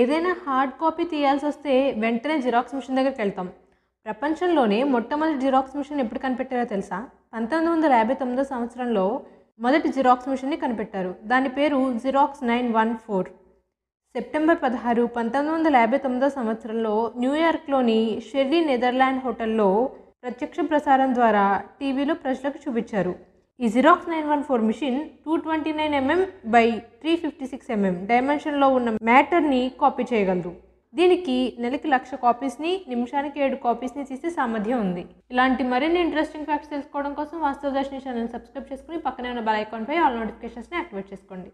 ఏదైనా hard copy తీయాల్సి వస్తే వెంటనే జిరాక్స్ మిషన్ దగ్గరికి వెళ్తాం ప్రపంచంలోనే మొట్టమొదటి జిరాక్స్ మిషన్ ఎప్పుడు కనిపెట్టారో తెలుసా పంతొమ్మిది వందల యాభై తొమ్మిదో సంవత్సరంలో మొదటి జిరాక్స్ మిషన్ని కనిపెట్టారు దాని పేరు Xerox nine one four September పదహారు పంతొమ్మిది వందల యాభై తొమ్మిదో సంవత్సరంలో న్యూయార్క్లోని షెర్రీ నెదర్లాండ్ హోటల్లో ప్రత్యక్ష ప్రసారం ద్వారా టీవీలో ప్రజలకు చూపించారు ఈ Xerox nine one four machine two twenty nine mm by three fifty six mm డైమెన్షన్లో ఉన్న మ్యాటర్ని కాపీ చేయగలదు దీనికి నెలకి లక్ష కాపీస్ని నిమిషానికి ఏడు కాపీస్ని తీసే సామర్థ్యం ఉంది ఇలాంటి మరిన్ని ఇంట్రెస్టింగ్ ఫ్యాక్ట్స్ తెలుసుకోవడం కోసం వాస్తవ దర్శిని ఛానల్ సబ్స్క్రైబ్ చేసుకుని పక్కనే ఉన్న బెల్ ఐకాన్పై ఆల్ నోటిఫికేషన్స్ని యాక్టివేట్ చేసుకోండి